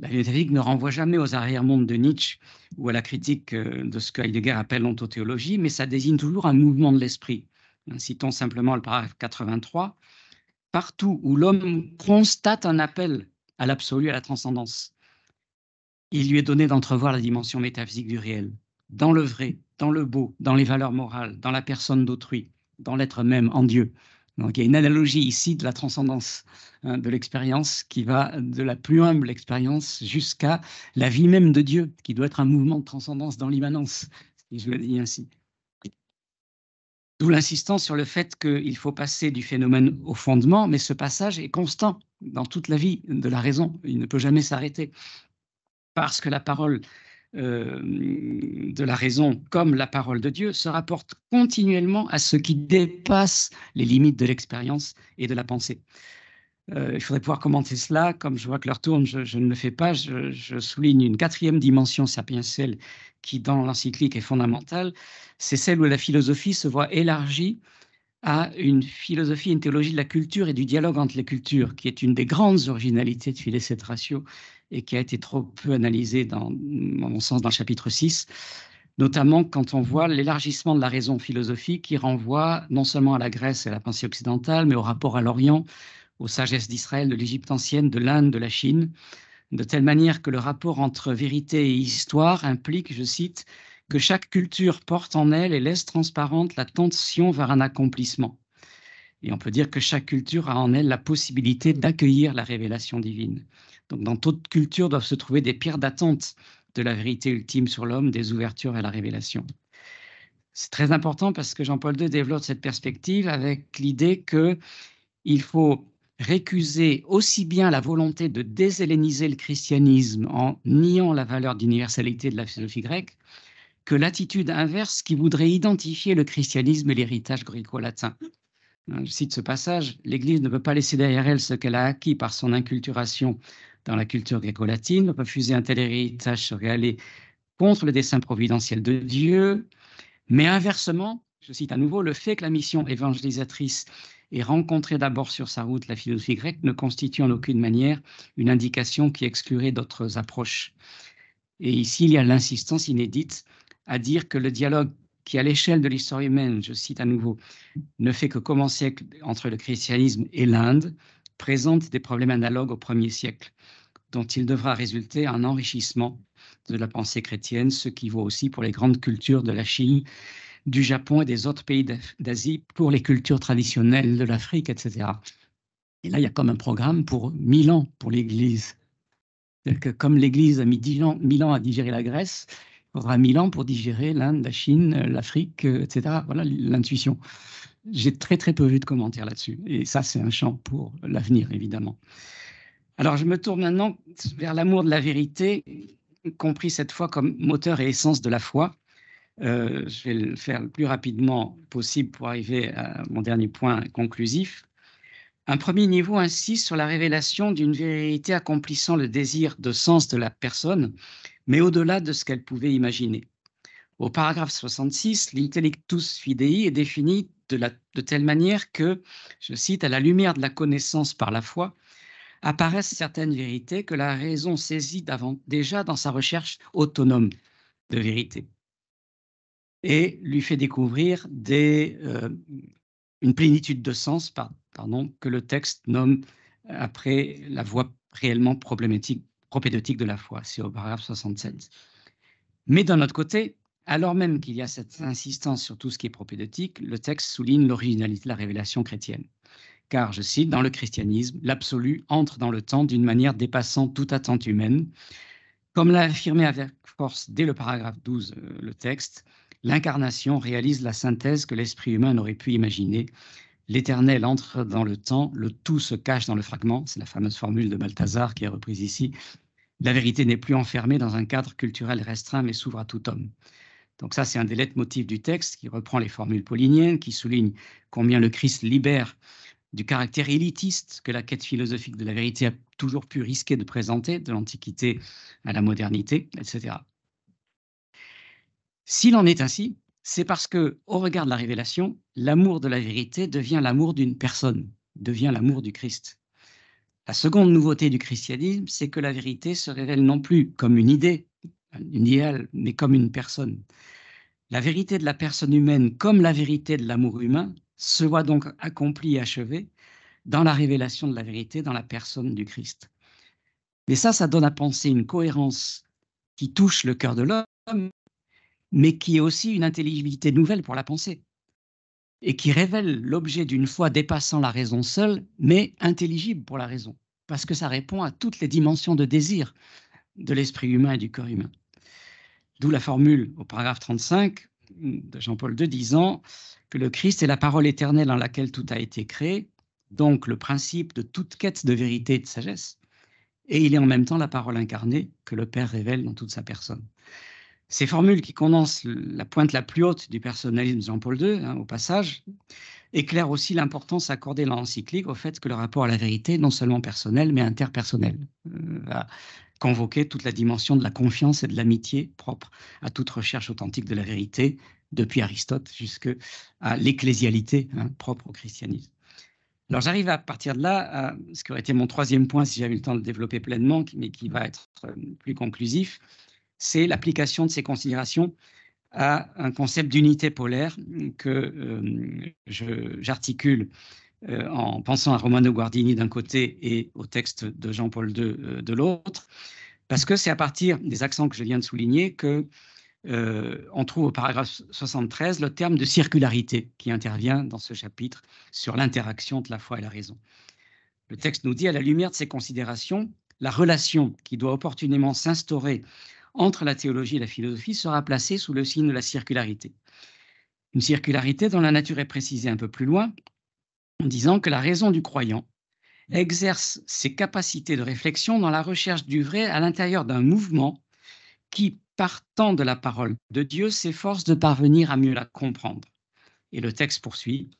la métaphysique ne renvoie jamais aux arrière-mondes de Nietzsche ou à la critique euh, de ce que Heidegger appelle l'ontothéologie, mais ça désigne toujours un mouvement de l'esprit. Citons simplement le paragraphe 83. Partout où l'homme constate un appel à l'absolu, à la transcendance, il lui est donné d'entrevoir la dimension métaphysique du réel, dans le vrai, dans le beau, dans les valeurs morales, dans la personne d'autrui, dans l'être même, en Dieu. Donc il y a une analogie ici de la transcendance hein, de l'expérience qui va de la plus humble expérience jusqu'à la vie même de Dieu, qui doit être un mouvement de transcendance dans l'immanence, si je le dis ainsi. D'où l'insistance sur le fait qu'il faut passer du phénomène au fondement, mais ce passage est constant dans toute la vie de la raison. Il ne peut jamais s'arrêter. Parce que la parole euh, de la raison comme la parole de Dieu se rapporte continuellement à ce qui dépasse les limites de l'expérience et de la pensée. Euh, il faudrait pouvoir commenter cela. Comme je vois que l'heure tourne, je, ne le fais pas. Je, souligne une quatrième dimension celle qui, dans l'encyclique, est fondamentale. C'est celle où la philosophie se voit élargie à une philosophie, une théologie de la culture et du dialogue entre les cultures, qui est une des grandes originalités de Filet Ratio et qui a été trop peu analysée, dans, mon sens, dans le chapitre 6, notamment quand on voit l'élargissement de la raison philosophique qui renvoie non seulement à la Grèce et à la pensée occidentale, mais au rapport à l'Orient, aux sagesses d'Israël, de l'Égypte ancienne, de l'Inde, de la Chine, de telle manière que le rapport entre vérité et histoire implique, je cite, que chaque culture porte en elle et laisse transparente la tension vers un accomplissement. Et on peut dire que chaque culture a en elle la possibilité d'accueillir la révélation divine. Donc dans toute culture doivent se trouver des pierres d'attente de la vérité ultime sur l'homme, des ouvertures à la révélation. C'est très important parce que Jean-Paul II développe cette perspective avec l'idée que il faut récuser aussi bien la volonté de déshelléniser le christianisme en niant la valeur d'universalité de la philosophie grecque que l'attitude inverse qui voudrait identifier le christianisme et l'héritage gréco-latin. Je cite ce passage, L'Église ne peut pas laisser derrière elle ce qu'elle a acquis par son inculturation dans la culture gréco-latine, refuser un tel héritage serait aller contre le dessein providentiel de Dieu. Mais inversement, je cite à nouveau, le fait que la mission évangélisatrice ait rencontré d'abord sur sa route la philosophie grecque ne constitue en aucune manière une indication qui exclurait d'autres approches. Et ici, il y a l'insistance inédite à dire que le dialogue qui, à l'échelle de l'histoire humaine, je cite à nouveau, ne fait que commencer entre le christianisme et l'Inde, présente des problèmes analogues au premier siècle dont il devra résulter un enrichissement de la pensée chrétienne, ce qui vaut aussi pour les grandes cultures de la Chine, du Japon et des autres pays d'Asie, pour les cultures traditionnelles de l'Afrique, etc. Et là, il y a comme un programme pour 1000 ans pour l'Église. Que comme l'Église a mis 10 ans, 1000 ans à digérer la Grèce, il faudra 1000 ans pour digérer l'Inde, la Chine, l'Afrique, euh, etc. Voilà l'intuition. J'ai très très peu vu de commentaires là-dessus. Et ça, c'est un champ pour l'avenir, évidemment. Alors je me tourne maintenant vers l'amour de la vérité, compris cette fois comme moteur et essence de la foi. Euh, je vais le faire le plus rapidement possible pour arriver à mon dernier point conclusif. Un premier niveau insiste sur la révélation d'une vérité accomplissant le désir de sens de la personne, mais au-delà de ce qu'elle pouvait imaginer. Au paragraphe 66, l'intellectus fidei est défini de telle manière que, je cite, à la lumière de la connaissance par la foi, apparaissent certaines vérités que la raison saisit déjà dans sa recherche autonome de vérité et lui fait découvrir euh, une plénitude de sens pardon, que le texte nomme après la voie réellement problématique, propédeutique de la foi, c'est au paragraphe 67. Mais d'un autre côté, alors même qu'il y a cette insistance sur tout ce qui est propédeutique, le texte souligne l'originalité de la révélation chrétienne car, je cite, dans le christianisme, l'absolu entre dans le temps d'une manière dépassant toute attente humaine. Comme l'a affirmé avec force dès le paragraphe 12 euh, le texte, l'incarnation réalise la synthèse que l'esprit humain n'aurait pu imaginer. L'éternel entre dans le temps, le tout se cache dans le fragment, c'est la fameuse formule de Balthazar qui est reprise ici. La vérité n'est plus enfermée dans un cadre culturel restreint, mais s'ouvre à tout homme. Donc ça, c'est un des lettres-motifs du texte qui reprend les formules pauliniennes, qui souligne combien le Christ libère du caractère élitiste que la quête philosophique de la vérité a toujours pu risquer de présenter, de l'Antiquité à la modernité, etc. S'il en est ainsi, c'est parce que, au regard de la révélation, l'amour de la vérité devient l'amour d'une personne, devient l'amour du Christ. La seconde nouveauté du christianisme, c'est que la vérité se révèle non plus comme une idée, une idéal, mais comme une personne. La vérité de la personne humaine, comme la vérité de l'amour humain, se voit donc accompli et achevé dans la révélation de la vérité, dans la personne du Christ. Mais ça, ça donne à penser une cohérence qui touche le cœur de l'homme, mais qui est aussi une intelligibilité nouvelle pour la pensée, et qui révèle l'objet d'une foi dépassant la raison seule, mais intelligible pour la raison, parce que ça répond à toutes les dimensions de désir de l'esprit humain et du corps humain. D'où la formule au paragraphe 35, de Jean-Paul II disant que le Christ est la parole éternelle dans laquelle tout a été créé, donc le principe de toute quête de vérité et de sagesse, et il est en même temps la parole incarnée que le Père révèle dans toute sa personne. Ces formules qui condensent la pointe la plus haute du personnalisme de Jean-Paul II, hein, au passage, éclairent aussi l'importance accordée dans l'encyclique au fait que le rapport à la vérité est non seulement personnel, mais interpersonnel. Euh, convoquer toute la dimension de la confiance et de l'amitié propre à toute recherche authentique de la vérité, depuis Aristote jusqu'à l'ecclésialité hein, propre au christianisme. Alors j'arrive à partir de là ce qui aurait été mon troisième point si j'avais eu le temps de le développer pleinement, mais qui va être euh, plus conclusif, c'est l'application de ces considérations à un concept d'unité polaire que euh, j'articule euh, en pensant à Romano Guardini d'un côté et au texte de Jean-Paul II euh, de l'autre, parce que c'est à partir des accents que je viens de souligner que euh, on trouve au paragraphe 73 le terme de circularité qui intervient dans ce chapitre sur l'interaction de la foi et la raison. Le texte nous dit, à la lumière de ces considérations, la relation qui doit opportunément s'instaurer entre la théologie et la philosophie sera placée sous le signe de la circularité. Une circularité dont la nature est précisée un peu plus loin en disant que la raison du croyant mm. exerce ses capacités de réflexion dans la recherche du vrai à l'intérieur d'un mouvement qui, partant de la parole de Dieu, s'efforce de parvenir à mieux la comprendre. Et le texte poursuit.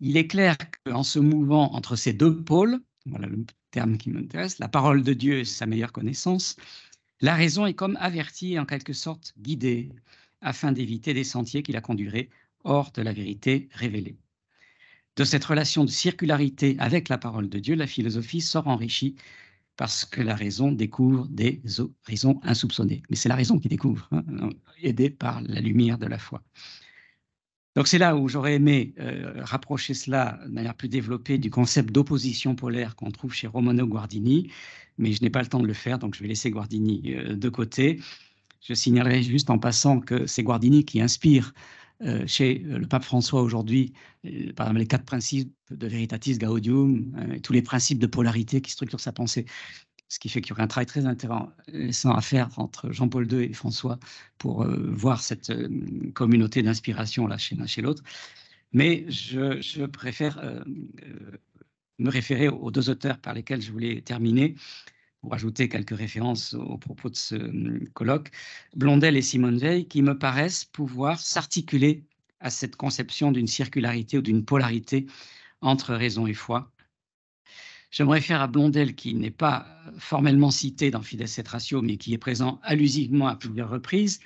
Il est clair qu'en se mouvant entre ces deux pôles, voilà le terme qui m'intéresse, la parole de Dieu et sa meilleure connaissance, la raison est comme avertie et en quelque sorte guidée afin d'éviter des sentiers qui la conduiraient hors de la vérité révélée de cette relation de circularité avec la parole de Dieu, la philosophie sort enrichie parce que la raison découvre des raisons insoupçonnées. Mais c'est la raison qui découvre, hein, aidée par la lumière de la foi. Donc c'est là où j'aurais aimé euh, rapprocher cela de manière plus développée du concept d'opposition polaire qu'on trouve chez Romano Guardini, mais je n'ai pas le temps de le faire, donc je vais laisser Guardini euh, de côté. Je signalerai juste en passant que c'est Guardini qui inspire euh, chez euh, le pape François aujourd'hui, euh, par exemple les quatre principes de Veritatis Gaudium, tous les principes de polarité qui structurent sa pensée. Ce qui fait qu'il y aurait un travail très intéressant à faire entre Jean-Paul II et François pour voir cette communauté d'inspiration là chez l'un chez l'autre. Mais je préfère me référer aux deux auteurs par lesquels je voulais terminer, pour ajouter quelques références au propos de ce hum, colloque, Blondel et Simone Veil, qui me paraissent pouvoir s'articuler à cette conception d'une circularité ou d'une polarité entre raison et foi. Je me réfère à Blondel, qui n'est pas euh, formellement cité dans Fides et Ratio, mais qui est présent allusivement à plusieurs reprises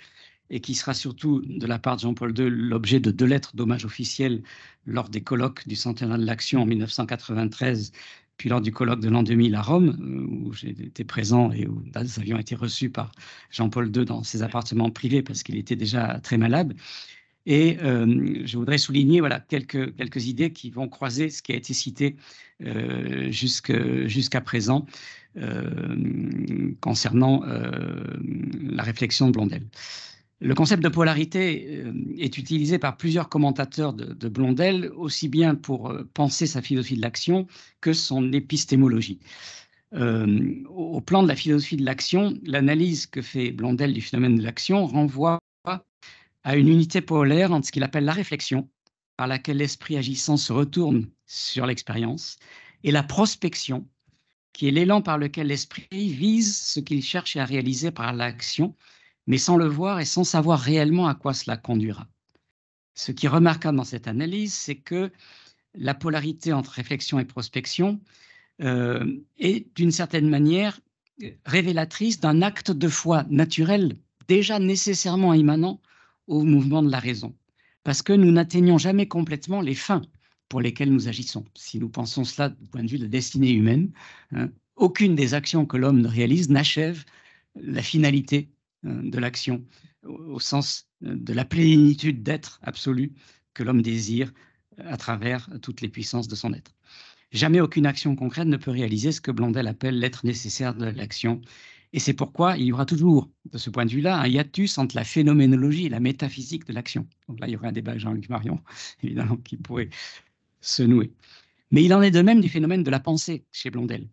et qui sera surtout, de la part de Jean-Paul II, l'objet de deux lettres d'hommage officiel lors des colloques du centenaire de l'Action en 1993 puis lors du colloque de l'an 2000 à Rome, euh, où j'étais présent et où nous avions été reçus par Jean-Paul II dans ses appartements privés parce qu'il était déjà très malade. Et euh, je voudrais souligner voilà, quelques, quelques idées qui vont croiser ce qui a été cité euh, jusqu'à présent concernant la réflexion de Blondel. Le concept de polarité euh, est utilisé par plusieurs commentateurs de, Blondel, aussi bien pour euh, penser sa philosophie de l'action que son épistémologie. Euh, au plan de la philosophie de l'action, l'analyse que fait Blondel du phénomène de l'action renvoie à une unité polaire entre ce qu'il appelle la réflexion, par laquelle l'esprit agissant se retourne sur l'expérience, et la prospection, qui est l'élan par lequel l'esprit vise ce qu'il cherche à réaliser par l'action, mais sans le voir et sans savoir réellement à quoi cela conduira. Ce qui est remarquable dans cette analyse, c'est que la polarité entre réflexion et prospection euh, est d'une certaine manière révélatrice d'un acte de foi naturel déjà nécessairement immanent au mouvement de la raison, parce que nous n'atteignons jamais complètement les fins pour lesquelles nous agissons. Si nous pensons cela du point de vue de la destinée humaine, hein, aucune des actions que l'homme réalise n'achève la finalité euh, de l'action, au sens euh, de la plénitude d'être absolu que l'homme désire euh, à travers toutes les puissances de son être. Jamais aucune action concrète ne peut réaliser ce que Blondel appelle l'être nécessaire de l'action. Et c'est pourquoi il y aura toujours, de ce point de vue-là, un hiatus entre la phénoménologie et la métaphysique de l'action. Donc là, il y aurait un débat Jean-Luc Marion, (laughs) évidemment, qui pourrait se nouer. Mais il en est de même du phénomène de la pensée chez Blondel,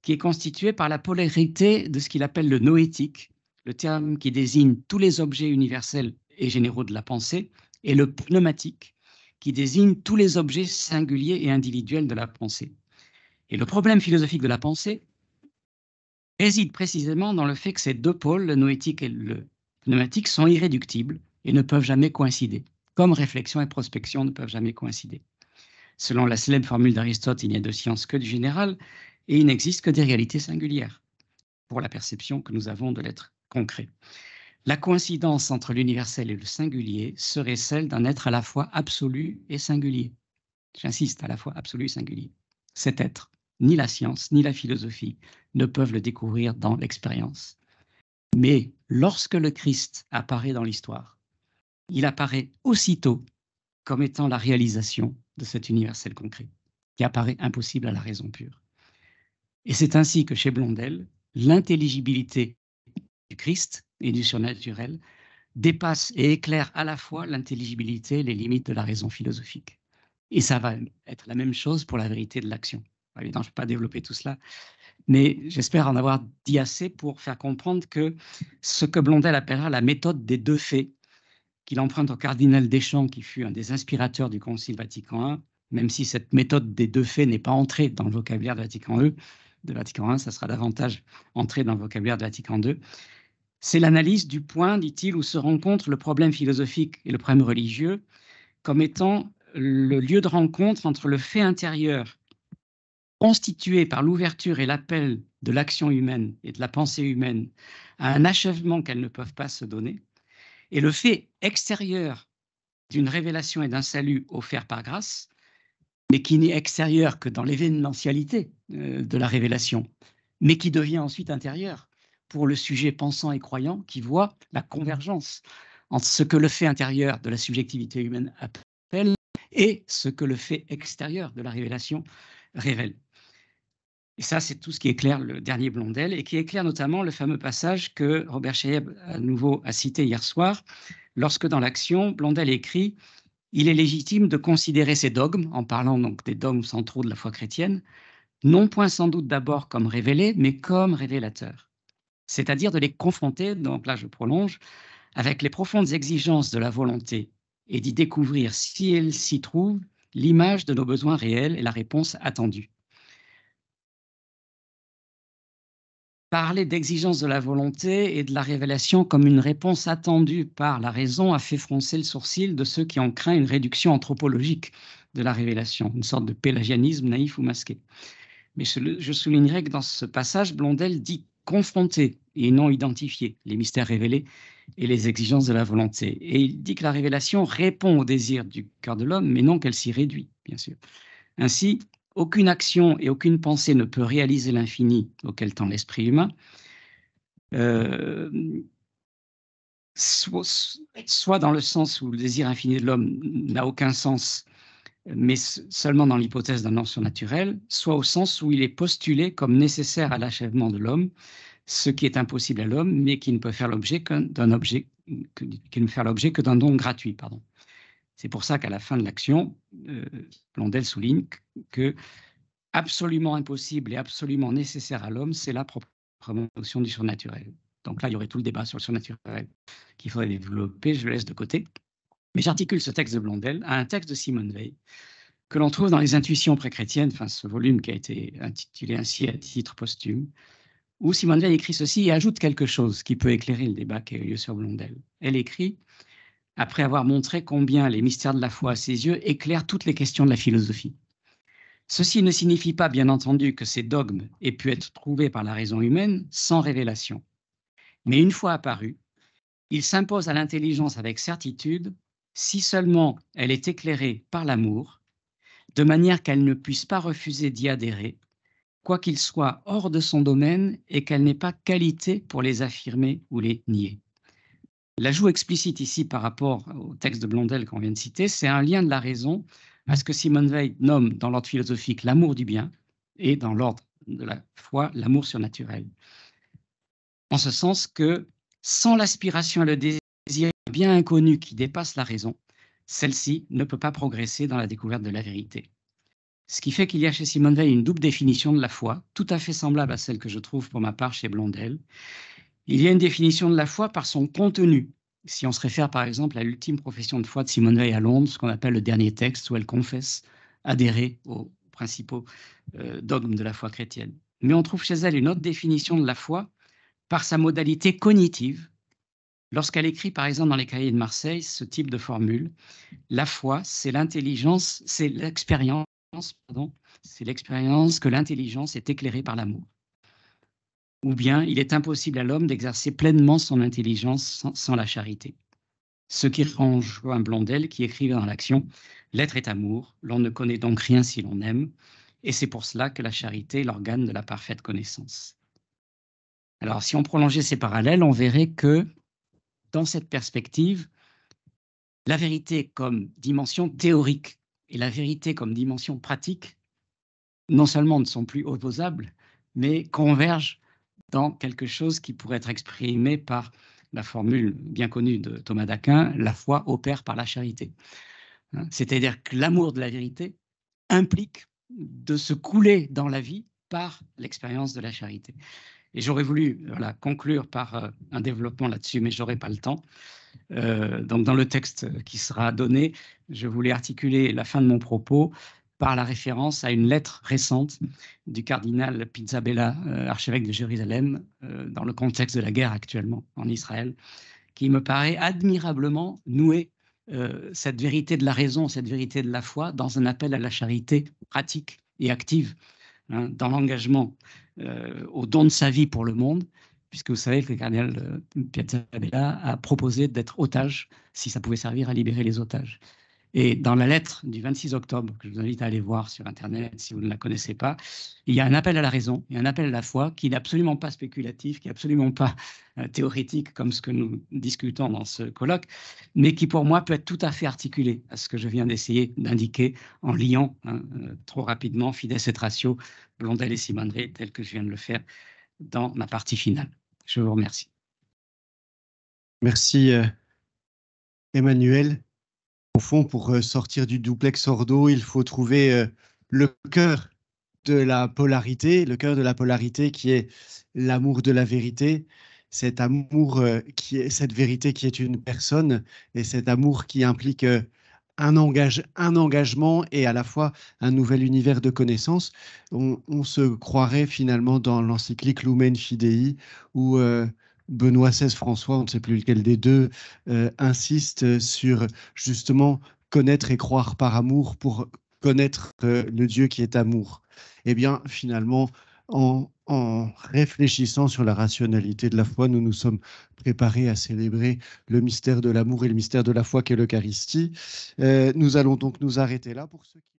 qui est constitué par la polarité de ce qu'il appelle le noétique le terme qui désigne tous les objets universels et généraux de la pensée, et le pneumatique, qui désigne tous les objets singuliers et individuels de la pensée. Et le problème philosophique de la pensée réside précisément dans le fait que ces deux pôles, le noétique et le pneumatique, sont irréductibles et ne peuvent jamais coïncider, comme réflexion et prospection ne peuvent jamais coïncider. Selon la célèbre formule d'Aristote, il n'y a de science que du général, et il n'existe que des réalités singulières pour la perception que nous avons de l'être concret. La coïncidence entre l'universel et le singulier serait celle d'un être à la fois absolu et singulier. J'insiste, à la fois absolu et singulier. Cet être, ni la science, ni la philosophie ne peuvent le découvrir dans l'expérience. Mais lorsque le Christ apparaît dans l'histoire, il apparaît aussitôt comme étant la réalisation de cet universel concret, qui apparaît impossible à la raison pure. Et c'est ainsi que chez Blondel, l'intelligibilité du Christ et du surnaturel dépasse et éclaire à la fois l'intelligibilité et les limites de la raison philosophique. Et ça va être la même chose pour la vérité de l'action. Évidemment, je ne vais pas développer tout cela, mais j'espère en avoir dit assez pour faire comprendre que ce que Blondel appellera la méthode des deux faits, qu'il emprunte au cardinal Deschamps, qui fut un des inspirateurs du Concile Vatican I, même si cette méthode des deux faits n'est pas entrée dans le vocabulaire de Vatican II, e, de Vatican I, ça sera davantage entré dans le vocabulaire de Vatican II. C'est l'analyse du point, dit-il, où se rencontrent le problème philosophique et le problème religieux comme étant le lieu de rencontre entre le fait intérieur constitué par l'ouverture et l'appel de l'action humaine et de la pensée humaine à un achèvement qu'elles ne peuvent pas se donner, et le fait extérieur d'une révélation et d'un salut offert par grâce, mais qui n'est extérieur que dans l'événementialité euh, de la révélation, mais qui devient ensuite intérieur pour le sujet pensant et croyant qui voit la mmh. convergence entre ce que le fait intérieur de la subjectivité humaine appelle et ce que le fait extérieur de la révélation révèle. Et ça, c'est tout ce qui éclaire le dernier Blondel et qui éclaire notamment le fameux passage que Robert Chayeb à nouveau a cité hier soir, lorsque dans l'action, Blondel écrit Il est légitime de considérer ces dogmes, en parlant donc des dogmes centraux de la foi chrétienne, non point sans doute d'abord comme révélés, mais comme révélateurs c'est-à-dire de les confronter, donc là je prolonge, avec les profondes exigences de la volonté et d'y découvrir, si elle s'y trouve, l'image de nos besoins réels et la réponse attendue. Parler d'exigence de la volonté et de la révélation comme une réponse attendue par la raison a fait froncer le sourcil de ceux qui ont craint une réduction anthropologique de la révélation, une sorte de pélagianisme naïf ou masqué. Mais je soulignerai que dans ce passage, Blondel dit confronter et non identifier les mystères révélés et les exigences de la volonté. Et il dit que la révélation répond au désir du cœur de l'homme, mais non qu'elle s'y réduit, bien sûr. Ainsi, aucune action et aucune pensée ne peut réaliser l'infini auquel tend l'esprit humain. Euh, soit, soit, dans le sens où le désir infini de l'homme n'a aucun sens mais seulement dans l'hypothèse d'un ordre surnaturel, soit au sens où il est postulé comme nécessaire à l'achèvement de l'homme, ce qui est impossible à l'homme, mais qui ne peut faire l'objet objet, que, qui ne l'objet que d'un don gratuit. Pardon. C'est pour ça qu'à la fin de l'action, euh, Blondel souligne que absolument impossible et absolument nécessaire à l'homme, c'est la propre du surnaturel. Donc là, il y aurait tout le débat sur le surnaturel qu'il faudrait développer, je le laisse de côté. Mais j'articule ce texte de Blondel à un texte de Simone Veil que l'on trouve dans les Intuitions préchrétiennes, enfin ce volume qui a été intitulé ainsi à titre posthume, où Simone Veil écrit ceci et ajoute quelque chose qui peut éclairer le débat qui a eu lieu sur Blondel. Elle écrit après avoir montré combien les mystères de la foi à ses yeux éclairent toutes les questions de la philosophie. Ceci ne signifie pas, bien entendu, que ces dogmes aient pu être trouvés par la raison humaine sans révélation. Mais une fois apparus, ils s'imposent à l'intelligence avec certitude si seulement elle est éclairée par l'amour, de manière qu'elle ne puisse pas refuser d'y adhérer, quoi qu'il soit hors de son domaine et qu'elle n'ait pas qualité pour les affirmer ou les nier. L'ajout explicite ici par rapport au texte de Blondel qu'on vient de citer, c'est un lien de la raison à ce que Simone Veil nomme dans l'ordre philosophique l'amour du bien et dans l'ordre de la foi l'amour surnaturel. En ce sens que sans l'aspiration et le désir, bien inconnu qui dépasse la raison, celle-ci ne peut pas progresser dans la découverte de la vérité. Ce qui fait qu'il y a chez Simone Veil une double définition de la foi, tout à fait semblable à celle que je trouve pour ma part chez Blondel. Il y a une définition de la foi par son contenu. Si on se réfère par exemple à l'ultime profession de foi de Simone Veil à Londres, ce qu'on appelle le dernier texte où elle confesse adhérer aux principaux euh, dogmes de la foi chrétienne. Mais on trouve chez elle une autre définition de la foi par sa modalité cognitive, Lorsqu'elle écrit, par exemple, dans les cahiers de Marseille, ce type de formule, la foi, c'est l'intelligence, c'est l'expérience, pardon, c'est l'expérience que l'intelligence est éclairée par l'amour. Ou bien, il est impossible à l'homme d'exercer pleinement son intelligence sans, la charité. Ce qui rend Joan Blondel, qui écrivait dans l'action, L'être est amour, l'on ne connaît donc rien si l'on aime, et c'est pour cela que la charité est l'organe de la parfaite connaissance. Alors, si on prolongeait ces parallèles, on verrait que dans cette perspective la vérité comme dimension théorique et la vérité comme dimension pratique non seulement ne sont plus opposables, mais convergent dans quelque chose qui pourrait être exprimé par la formule bien connue de Thomas d'Aquin, la foi opère par la charité. Hein, c'est-à-dire que l'amour de la vérité implique de se couler dans la vie par l'expérience de la charité. Et j'aurais voulu voilà, conclure par euh, un développement là-dessus, mais j'aurais pas le temps. Euh, donc, dans le texte qui sera donné, je voulais articuler la fin de mon propos par la référence à une lettre récente du cardinal Pizzabella, euh, archevêque de Jérusalem, dans le contexte de la guerre actuellement en Israël, qui me paraît admirablement nouer cette vérité de la raison, cette vérité de la foi, dans un appel à la charité pratique et active Hein, dans l'engagement euh, au don de sa vie pour le monde, puisque vous savez que le cardinal euh, Piazzabella a proposé d'être otage si ça pouvait servir à libérer les otages. Et dans la lettre du 26 octobre, que je vous invite à aller voir sur Internet si vous ne la connaissez pas, il y a un appel à la raison et un appel à la foi qui n'est absolument pas spéculatif, qui n'est absolument pas euh, théorétique comme ce que nous discutons dans ce colloque, mais qui pour moi peut être tout à fait articulé à ce que je viens d'essayer d'indiquer en liant hein, euh, trop rapidement Fides et Ratio, Blondel et Simandré, tel que je viens de le faire dans ma partie finale. Je vous remercie. Merci euh, Emmanuel. Au fond, pour euh, sortir du duplex ordo, il faut trouver euh, le cœur de la polarité, le cœur de la polarité qui est l'amour de la vérité, cet amour euh, qui est cette vérité qui est une personne et cet amour qui implique un, engage, un engagement et à la fois un nouvel univers de connaissances. On, se croirait finalement dans l'encyclique Lumen Fidei où Benoît XVI, François, on ne sait plus lequel des deux, euh, insiste euh, sur justement connaître et croire par amour pour connaître euh, le Dieu qui est amour. Eh bien, finalement, en, en réfléchissant sur la rationalité de la foi, nous nous sommes préparés à célébrer le mystère de l'amour et le mystère de la foi qu'est l'Eucharistie. nous allons donc nous arrêter là pour ceux qui...